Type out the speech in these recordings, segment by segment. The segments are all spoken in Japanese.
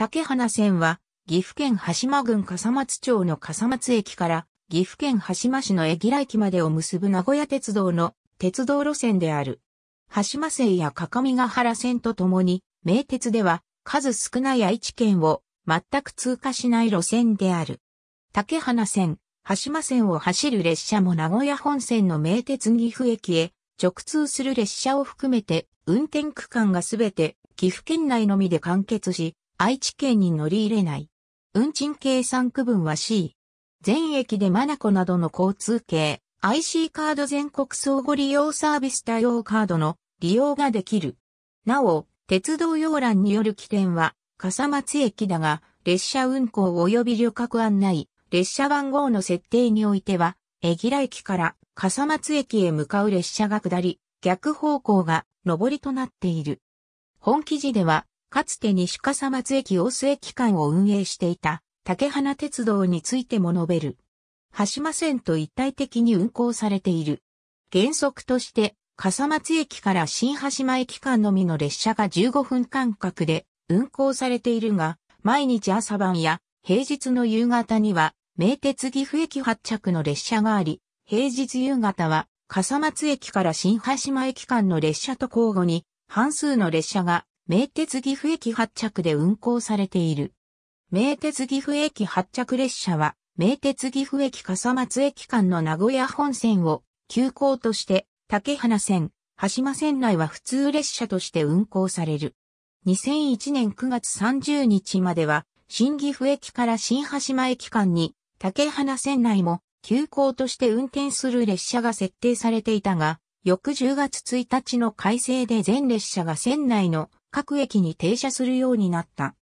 竹花線は、岐阜県羽島郡笠松町の笠松駅から、岐阜県羽島市の江平駅までを結ぶ名古屋鉄道の鉄道路線である。羽島線や各務原線とともに、名鉄では数少ない愛知県を全く通過しない路線である。竹花線、羽島線を走る列車も名古屋本線の名鉄岐阜駅へ直通する列車を含めて運転区間がすべて岐阜県内のみで完結し、愛知県に乗り入れない。運賃計算区分は C。全駅でマナコなどの交通系、IC カード全国相互利用サービス対応カードの利用ができる。なお、鉄道要欄による起点は、笠松駅だが、列車運行及び旅客案内、列車番号の設定においては、江平駅から笠松駅へ向かう列車が下り、逆方向が上りとなっている。本記事では、かつて西笠松駅大須駅間を運営していた竹花鉄道についても述べる。橋間線と一体的に運行されている。原則として、笠松駅から新橋間駅間のみの列車が15分間隔で運行されているが、毎日朝晩や平日の夕方には、名鉄岐阜駅発着の列車があり、平日夕方は笠松駅から新橋間駅間の列車と交互に、半数の列車が名鉄岐阜駅発着で運行されている。名鉄岐阜駅発着列車は、名鉄岐阜駅笠松駅間の名古屋本線を急行として竹花線、羽島線内は普通列車として運行される。2001年9月30日までは、新岐阜駅から新羽島駅間に竹花線内も急行として運転する列車が設定されていたが、翌10月1日の改正で全列車が線内の各駅に停車するようになった。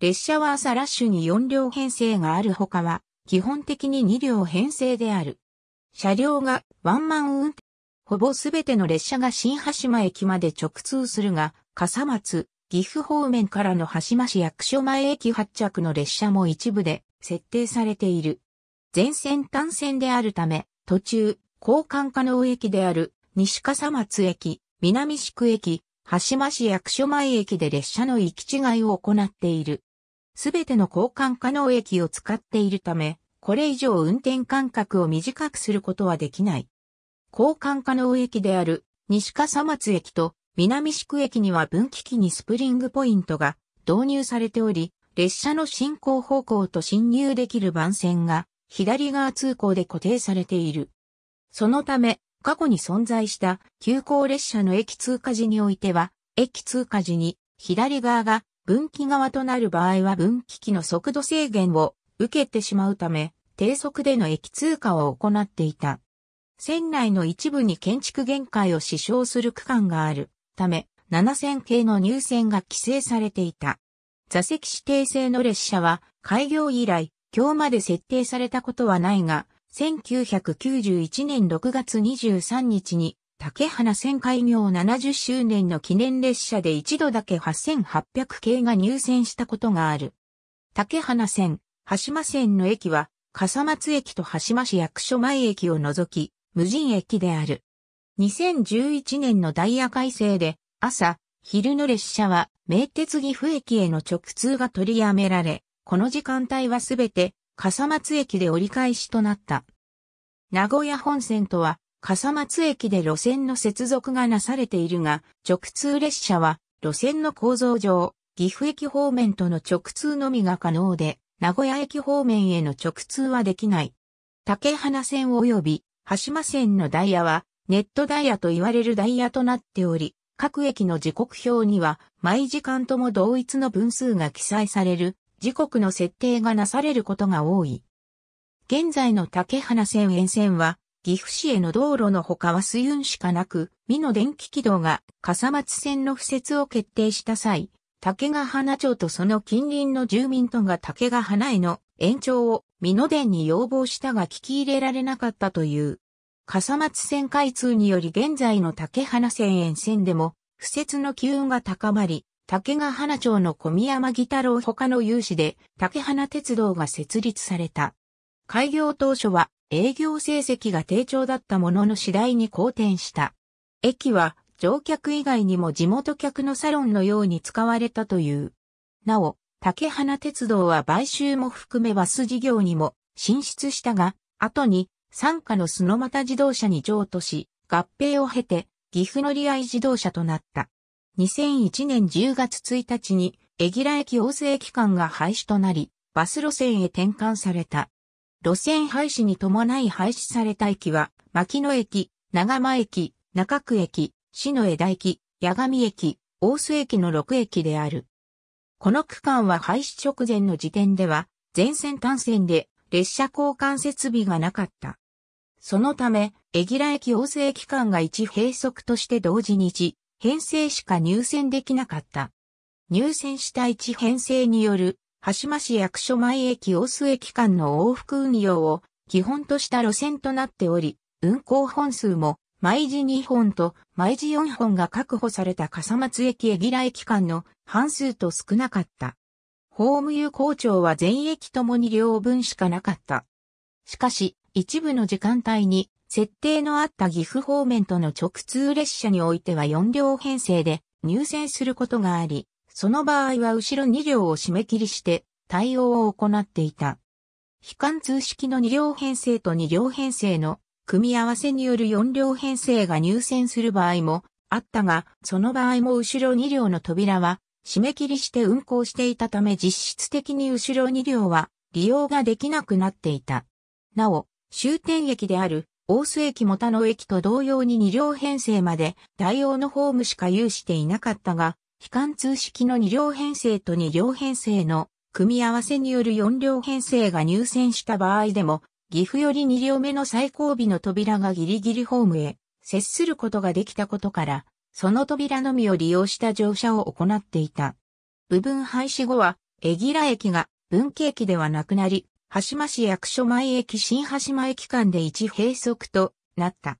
列車は朝ラッシュに4両編成があるほかは、基本的に2両編成である。車両がワンマン運転。ほぼすべての列車が新橋島駅まで直通するが、笠松、岐阜方面からの橋間市役所前駅発着の列車も一部で設定されている。全線単線であるため、途中、交換可能駅である西笠松駅、南宿駅、橋間市役所前駅で列車の行き違いを行っている。すべての交換可能駅を使っているため、これ以上運転間隔を短くすることはできない。交換可能駅である西笠松駅と南宿駅には分岐器にスプリングポイントが導入されており、列車の進行方向と進入できる番線が左側通行で固定されている。そのため、過去に存在した急行列車の駅通過時においては、駅通過時に左側が分岐側となる場合は分岐器の速度制限を受けてしまうため、低速での駅通過を行っていた。線内の一部に建築限界を支障する区間があるため、7000系の入線が規制されていた。座席指定制の列車は開業以来、今日まで設定されたことはないが、1991年6月23日に竹花線開業70周年の記念列車で一度だけ8800系が入線したことがある。竹花線、羽島線の駅は、笠松駅と羽島市役所前駅を除き、無人駅である。2011年のダイヤ改正で、朝、昼の列車は、名鉄岐阜駅への直通が取りやめられ、この時間帯はすべて、笠松駅で折り返しとなった。名古屋本線とは、笠松駅で路線の接続がなされているが、直通列車は、路線の構造上、岐阜駅方面との直通のみが可能で、名古屋駅方面への直通はできない。竹花線及び、橋間線のダイヤは、ネットダイヤと言われるダイヤとなっており、各駅の時刻表には、毎時間とも同一の分数が記載される時刻の設定がなされることが多い。現在の竹花線沿線は、岐阜市への道路のほかは水運しかなく、美濃電気軌道が笠松線の敷設を決定した際、竹ヶ花町とその近隣の住民とが竹ヶ花への延長を美濃電に要望したが聞き入れられなかったという。笠松線開通により現在の竹花線沿線でも、敷設の機運が高まり、竹ヶ花町の小宮山義太郎他の有志で竹花鉄道が設立された。開業当初は営業成績が低調だったものの次第に好転した。駅は乗客以外にも地元客のサロンのように使われたという。なお、竹花鉄道は買収も含めバス事業にも進出したが、後に傘下のスノマタ自動車に譲渡し、合併を経て岐阜乗り合い自動車となった。2001年10月1日に、エギラ駅大津駅間が廃止となり、バス路線へ転換された。路線廃止に伴い廃止された駅は、牧野駅、長間駅、中区駅、篠枝駅、八神駅、大須駅の6駅である。この区間は廃止直前の時点では、全線単線で列車交換設備がなかった。そのため、江ギラ駅大津駅間が一閉塞として同時に一編成しか入選できなかった。入選した一編成による、橋間市役所前駅大須駅間の往復運用を基本とした路線となっており、運行本数も毎時2本と毎時4本が確保された笠松駅江平駅間の半数と少なかった。ホーム有効長は全駅ともに両分しかなかった。しかし、一部の時間帯に設定のあった岐阜方面との直通列車においては4両編成で入線することがあり、その場合は後ろ2両を締め切りして対応を行っていた。非貫通式の2両編成と2両編成の組み合わせによる4両編成が入線する場合もあったが、その場合も後ろ2両の扉は締め切りして運行していたため実質的に後ろ2両は利用ができなくなっていた。なお、終点駅である大須駅も他の駅と同様に2両編成まで対応のホームしか有していなかったが、非貫通式の2両編成と2両編成の組み合わせによる4両編成が入線した場合でも、岐阜より2両目の最後尾の扉がギリギリホームへ接することができたことから、その扉のみを利用した乗車を行っていた。部分廃止後は、江ギ駅が文系駅ではなくなり、橋間市役所前駅新橋間駅間で一閉塞となった。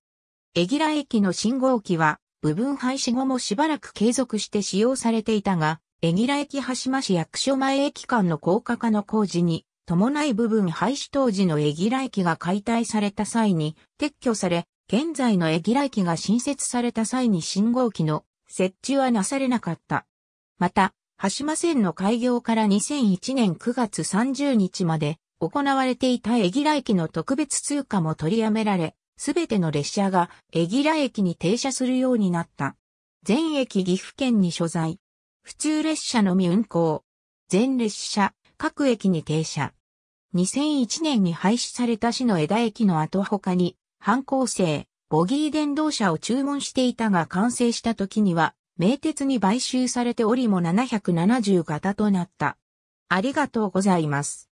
江ギラ駅の信号機は部分廃止後もしばらく継続して使用されていたが、江ギラ駅橋間市役所前駅間の高架化の工事に伴い部分廃止当時の江ギラ駅が解体された際に撤去され、現在の江ギラ駅が新設された際に信号機の設置はなされなかった。また、橋間線の開業から2001年9月30日まで行われていた江ギラ駅の特別通過も取りやめられ、すべての列車が江ギラ駅に停車するようになった。全駅岐阜県に所在。普通列車のみ運行。全列車、各駅に停車。2001年に廃止された市の枝駅の後他に、反抗生、ボギー電動車を注文していたが完成した時には、名鉄に買収されておりも770型となった。ありがとうございます。